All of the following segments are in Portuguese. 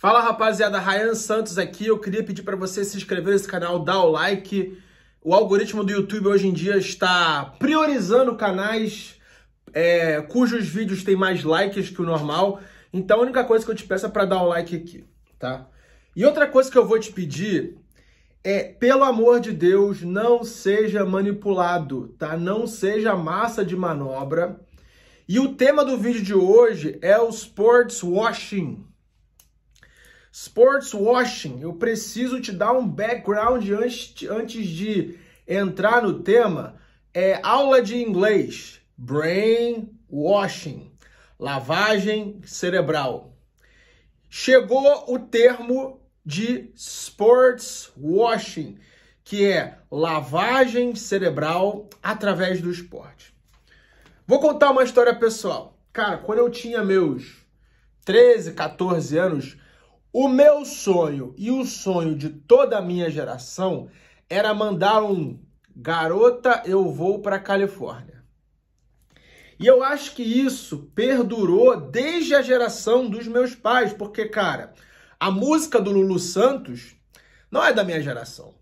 Fala rapaziada, Ryan Santos aqui. Eu queria pedir para você se inscrever nesse canal, dar o like. O algoritmo do YouTube hoje em dia está priorizando canais é, cujos vídeos têm mais likes que o normal. Então a única coisa que eu te peço é para dar o like aqui, tá? E outra coisa que eu vou te pedir é, pelo amor de Deus, não seja manipulado, tá? Não seja massa de manobra. E o tema do vídeo de hoje é o sports washing Sports washing, eu preciso te dar um background antes, antes de entrar no tema. É aula de inglês, brain washing, lavagem cerebral. Chegou o termo de sports washing, que é lavagem cerebral através do esporte. Vou contar uma história pessoal. Cara, quando eu tinha meus 13, 14 anos, o meu sonho e o sonho de toda a minha geração era mandar um garota, eu vou para Califórnia. E eu acho que isso perdurou desde a geração dos meus pais, porque cara, a música do Lulu Santos não é da minha geração,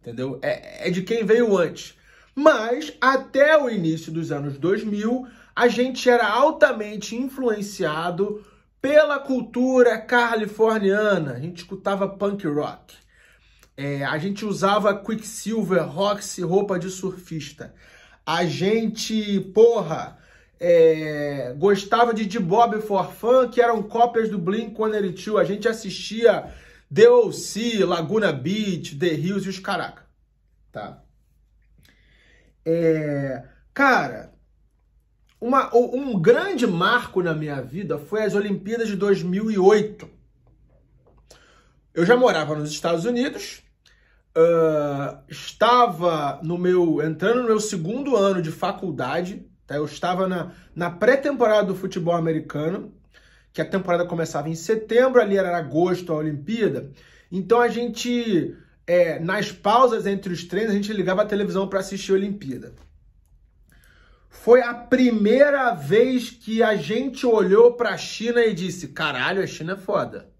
entendeu? É, é de quem veio antes. Mas até o início dos anos 2000, a gente era altamente influenciado pela cultura californiana. A gente escutava punk rock. É, a gente usava Quicksilver, Roxy, roupa de surfista. A gente, porra, é, gostava de The Bob for Fun, que eram cópias do Blink-182. A gente assistia O.C., Laguna Beach, The Hills e os caraca. Tá? É, cara, uma, um grande marco na minha vida foi as Olimpíadas de 2008. Eu já morava nos Estados Unidos, uh, estava no meu entrando no meu segundo ano de faculdade, tá? Eu estava na, na pré-temporada do futebol americano, que a temporada começava em setembro, ali era agosto a Olimpíada. Então a gente é, nas pausas entre os treinos a gente ligava a televisão para assistir a Olimpíada foi a primeira vez que a gente olhou para a China e disse: caralho, a China é foda.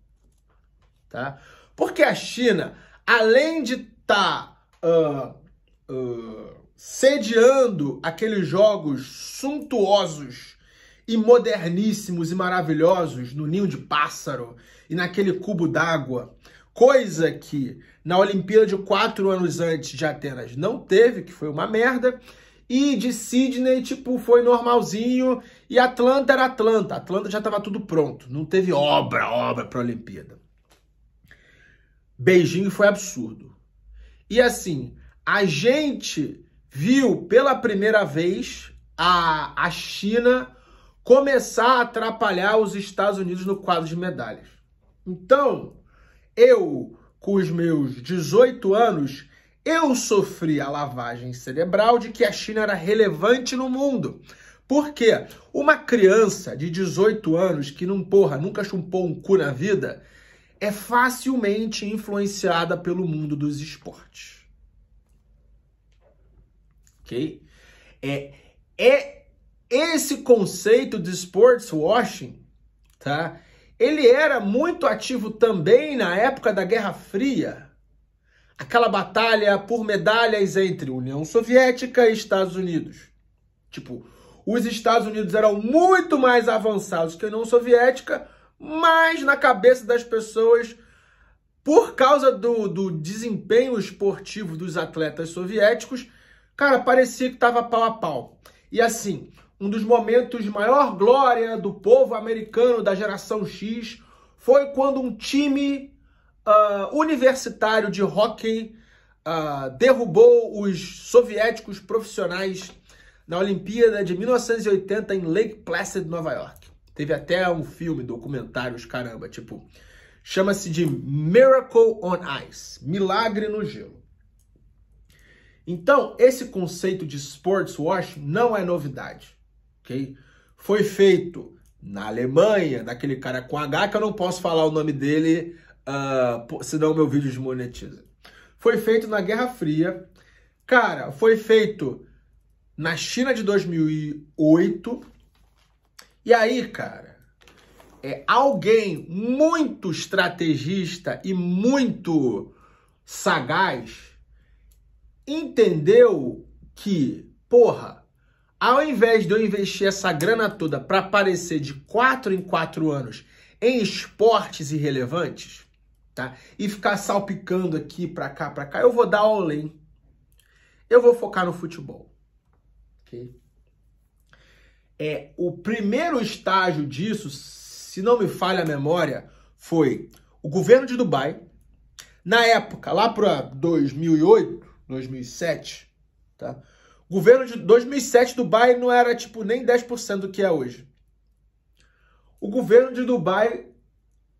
Tá? Porque a China, além de estar tá, uh, uh, sediando aqueles jogos suntuosos e moderníssimos e maravilhosos no ninho de pássaro e naquele cubo d'água, coisa que na Olimpíada de quatro anos antes de Atenas não teve, que foi uma merda. E de Sydney, tipo, foi normalzinho. E Atlanta era Atlanta. Atlanta já estava tudo pronto. Não teve obra, obra para a Olimpíada. Beijinho foi absurdo. E assim, a gente viu pela primeira vez a, a China começar a atrapalhar os Estados Unidos no quadro de medalhas. Então, eu, com os meus 18 anos, eu sofri a lavagem cerebral de que a China era relevante no mundo. Por quê? Uma criança de 18 anos que não porra, nunca chumpou um cu na vida, é facilmente influenciada pelo mundo dos esportes. OK? É é esse conceito de sports washing, tá? Ele era muito ativo também na época da Guerra Fria aquela batalha por medalhas entre União Soviética e Estados Unidos. Tipo, os Estados Unidos eram muito mais avançados que a União Soviética, mas na cabeça das pessoas, por causa do, do desempenho esportivo dos atletas soviéticos, cara, parecia que estava pau a pau. E assim, um dos momentos de maior glória do povo americano da geração X foi quando um time uh, universitário de hockey uh, derrubou os soviéticos profissionais na Olimpíada de 1980 em Lake Placid, Nova York. Teve até um filme, documentários, caramba, tipo, chama-se de Miracle on Ice, Milagre no Gelo. Então, esse conceito de sports wash não é novidade, ok? Foi feito na Alemanha, daquele cara com H, que eu não posso falar o nome dele uh, ah, senão meu vídeo desmonetiza. Foi feito na Guerra Fria. Cara, foi feito na China de 2008. E aí, cara, é alguém muito estrategista e muito sagaz entendeu que, porra, ao invés de eu investir essa grana toda para aparecer de 4 em 4 anos em esportes irrelevantes, tá? E ficar salpicando aqui para cá, para cá, eu vou dar além. Eu vou focar no futebol. OK? É, o primeiro estágio disso, se não me falha a memória, foi o governo de Dubai, na época, lá para 2008, 2007, tá? O governo de 2007 Dubai não era tipo nem 10% do que é hoje. O governo de Dubai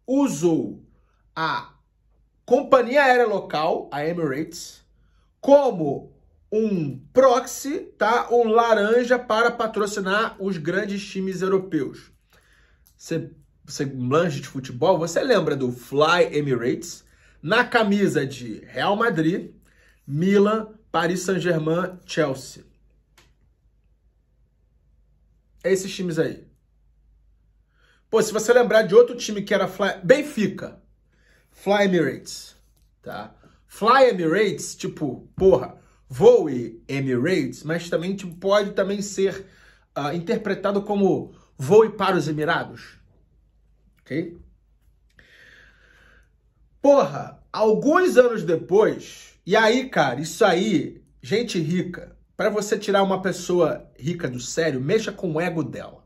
usou a companhia aérea local, a Emirates, como um proxy, tá? Um laranja para patrocinar os grandes times europeus. Você, você manja de futebol, você lembra do Fly Emirates na camisa de Real Madrid, Milan, Paris Saint-Germain, Chelsea. É esses times aí. Pô, se você lembrar de outro time que era Fly, Benfica. Fly Emirates, tá? Fly Emirates, tipo, porra, voe Emirates, mas também tipo, pode também ser uh, interpretado como voe para os Emirados, ok? Porra, alguns anos depois, e aí, cara, isso aí, gente rica, para você tirar uma pessoa rica do sério, mexa com o ego dela.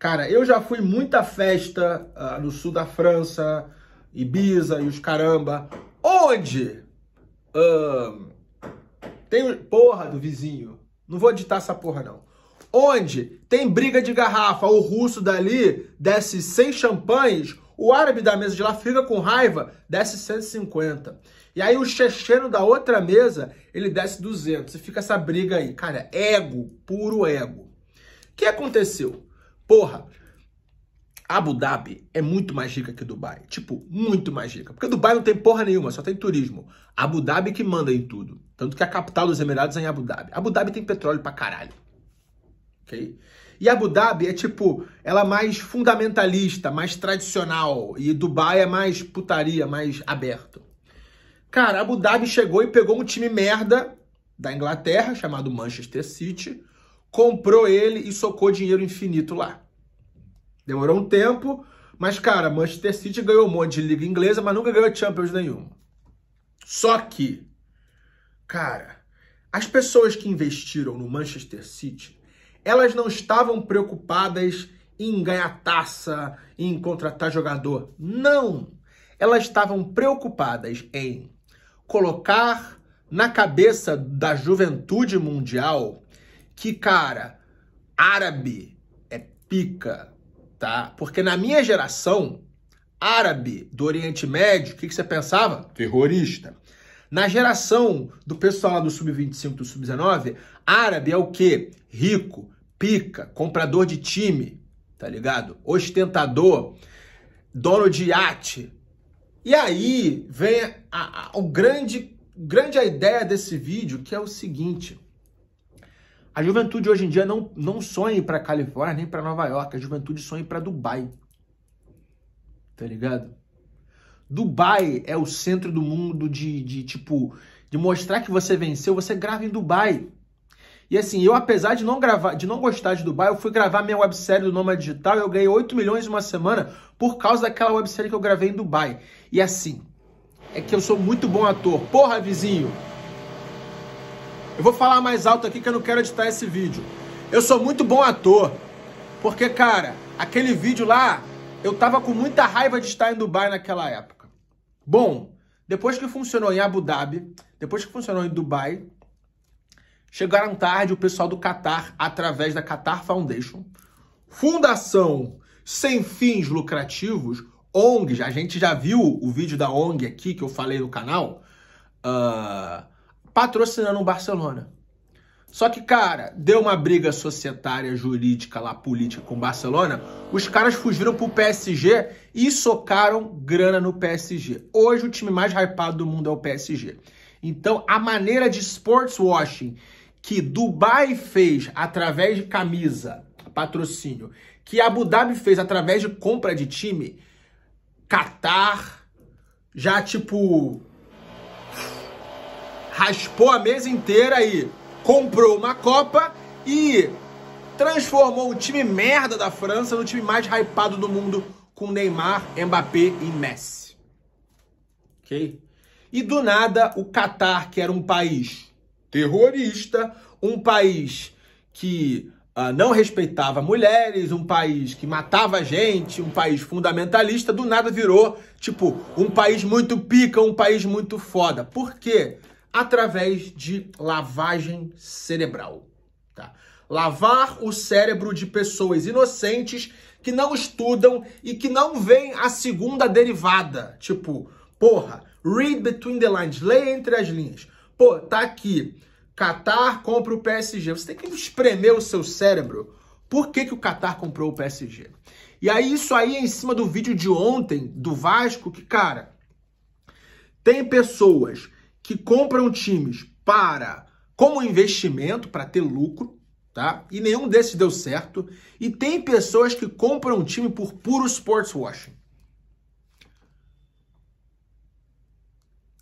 Cara, eu já fui muita festa uh, no sul da França, Ibiza e os caramba, onde uh, tem porra do vizinho. Não vou editar essa porra não. Onde tem briga de garrafa, o russo dali desce 100 champanhes, o árabe da mesa de lá fica com raiva, desce 150. E aí o checheno da outra mesa, ele desce 200. E fica essa briga aí. Cara, ego, puro ego. O que aconteceu? Porra, Abu Dhabi é muito mais rica que Dubai. Tipo, muito mais rica. Porque Dubai não tem porra nenhuma, só tem turismo. Abu Dhabi que manda em tudo. Tanto que a capital dos Emirados é em Abu Dhabi. Abu Dhabi tem petróleo pra caralho. Ok? E Abu Dhabi é tipo, ela é mais fundamentalista, mais tradicional. E Dubai é mais putaria, mais aberto. Cara, Abu Dhabi chegou e pegou um time merda da Inglaterra, chamado Manchester City comprou ele e socou dinheiro infinito lá. Demorou um tempo, mas, cara, Manchester City ganhou um monte de liga inglesa, mas nunca ganhou Champions nenhum. Só que, cara, as pessoas que investiram no Manchester City, elas não estavam preocupadas em ganhar taça, em contratar jogador. Não! Elas estavam preocupadas em colocar na cabeça da juventude mundial que, cara, árabe é pica, tá? Porque na minha geração, árabe do Oriente Médio, o que, que você pensava? Terrorista. Na geração do pessoal lá do Sub-25, do Sub-19, árabe é o quê? Rico, pica, comprador de time, tá ligado? Ostentador, dono de iate. E aí vem a, a, o grande, grande a ideia desse vídeo, que é o seguinte... A juventude hoje em dia não, não sonha para Califórnia nem para Nova York, a juventude sonha para Dubai. Tá ligado? Dubai é o centro do mundo de, de tipo de mostrar que você venceu, você grava em Dubai. E assim, eu apesar de não gravar, de não gostar de Dubai, eu fui gravar minha websérie do Nômade Digital e eu ganhei 8 milhões em uma semana por causa daquela websérie que eu gravei em Dubai. E assim, é que eu sou muito bom ator. Porra, vizinho! Eu vou falar mais alto aqui que eu não quero editar esse vídeo. Eu sou muito bom ator, porque, cara, aquele vídeo lá, eu tava com muita raiva de estar em Dubai naquela época. Bom, depois que funcionou em Abu Dhabi, depois que funcionou em Dubai, chegaram tarde o pessoal do Qatar, através da Qatar Foundation, fundação sem fins lucrativos, ONG, a gente já viu o vídeo da ONG aqui que eu falei no canal, uh, patrocinando o Barcelona. Só que, cara, deu uma briga societária, jurídica lá, política com o Barcelona. Os caras fugiram pro PSG e socaram grana no PSG. Hoje o time mais hypado do mundo é o PSG. Então, a maneira de sports washing que Dubai fez através de camisa, patrocínio, que Abu Dhabi fez através de compra de time, Qatar, já tipo raspou a mesa inteira e comprou uma Copa e transformou o time merda da França no time mais hypado do mundo com Neymar, Mbappé e Messi. Ok? E do nada, o Catar, que era um país terrorista, um país que uh, não respeitava mulheres, um país que matava gente, um país fundamentalista, do nada virou, tipo, um país muito pica, um país muito foda. Por quê? através de lavagem cerebral. Tá? Lavar o cérebro de pessoas inocentes que não estudam e que não veem a segunda derivada. Tipo, porra, read between the lines, leia entre as linhas. Pô, tá aqui. Qatar compra o PSG. Você tem que espremer o seu cérebro. Por que, que o Qatar comprou o PSG? E aí, isso aí é em cima do vídeo de ontem, do Vasco, que, cara, tem pessoas que compram times para como investimento para ter lucro, tá? E nenhum desses deu certo. E tem pessoas que compram um time por puro sports washing.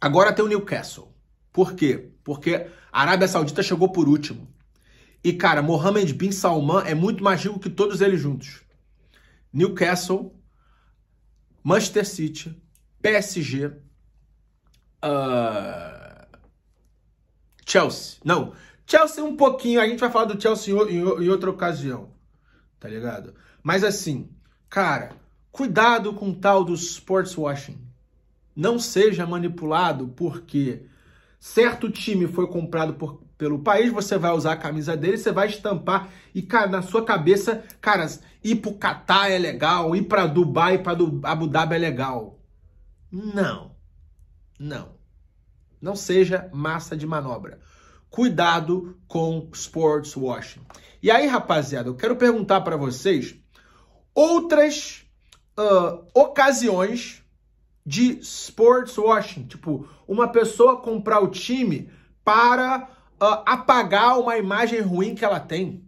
Agora tem o Newcastle. Por quê? Porque a Arábia Saudita chegou por último. E, cara, Mohammed bin Salman é muito mais rico que todos eles juntos. Newcastle, Manchester City, PSG, Uh... Chelsea. Não, Chelsea um pouquinho. A gente vai falar do Chelsea em, outra ocasião, tá ligado? Mas assim, cara, cuidado com o tal do sports washing. Não seja manipulado porque certo time foi comprado por, pelo país, você vai usar a camisa dele, você vai estampar e, cara, na sua cabeça, cara, ir pro Catar é legal, ir pra Dubai, pra Abu Dhabi é legal. Não. Não. Não seja massa de manobra. Cuidado com sports washing. E aí, rapaziada, eu quero perguntar para vocês outras uh, ocasiões de sports washing, tipo uma pessoa comprar o time para uh, apagar uma imagem ruim que ela tem.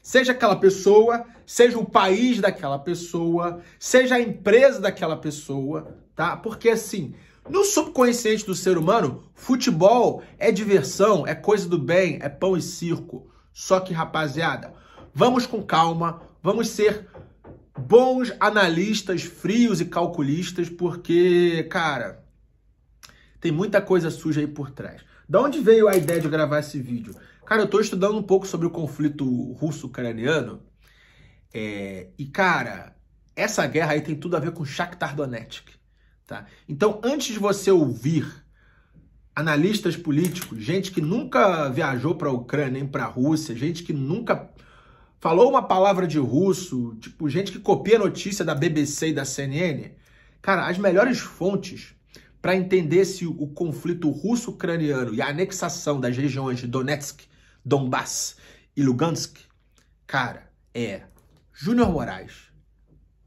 Seja aquela pessoa, seja o país daquela pessoa, seja a empresa daquela pessoa, tá? Porque assim, no subconsciente do ser humano, futebol é diversão, é coisa do bem, é pão e circo. Só que, rapaziada, vamos com calma, vamos ser bons analistas frios e calculistas, porque, cara, tem muita coisa suja aí por trás. Da onde veio a ideia de gravar esse vídeo? Cara, eu tô estudando um pouco sobre o conflito russo-ucraniano. É, e, cara, essa guerra aí tem tudo a ver com Shakhtar Donetsk. Tá? Então, antes de você ouvir analistas políticos, gente que nunca viajou para a Ucrânia nem para a Rússia, gente que nunca falou uma palavra de russo, tipo, gente que copia notícia da BBC e da CNN. Cara, as melhores fontes para entender se o conflito russo-ucraniano e a anexação das regiões de Donetsk, Donbass e Lugansk, cara, é Júnior Moraes,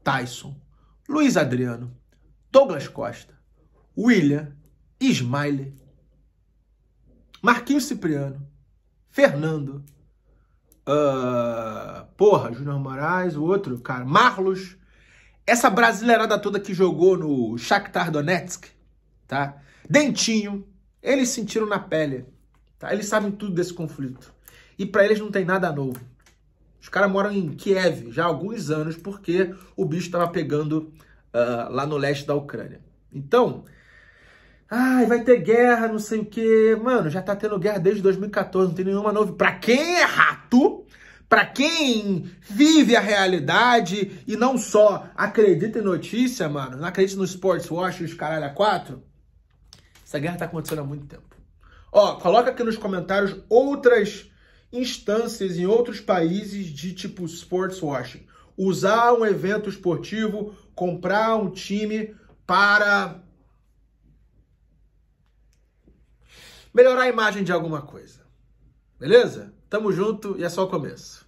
Tyson, Luiz Adriano, Douglas Costa, William, Smiley, Marquinhos Cipriano, Fernando, uh, porra, Júnior Moraes, o outro, cara, Marlos, essa brasileirada toda que jogou no Shakhtar Donetsk, tá? Dentinho, eles sentiram na pele, tá? Eles sabem tudo desse conflito. E para eles não tem nada novo. Os caras moram em Kiev já há alguns anos porque o bicho estava pegando ah, lá no leste da Ucrânia. Então, ai, vai ter guerra, não sei o quê. Mano, já tá tendo guerra desde 2014, não tem nenhuma novidade. Pra quem é rato, para quem vive a realidade e não só acredita em notícia, mano, não acredita no Sports Watch os caralho a quatro, essa guerra tá acontecendo há muito tempo. Ó, coloca aqui nos comentários outras instâncias em outros países de tipo Sports Washing. Usar um evento esportivo comprar um time para melhorar a imagem de alguma coisa. Beleza? Tamo junto e é só o começo.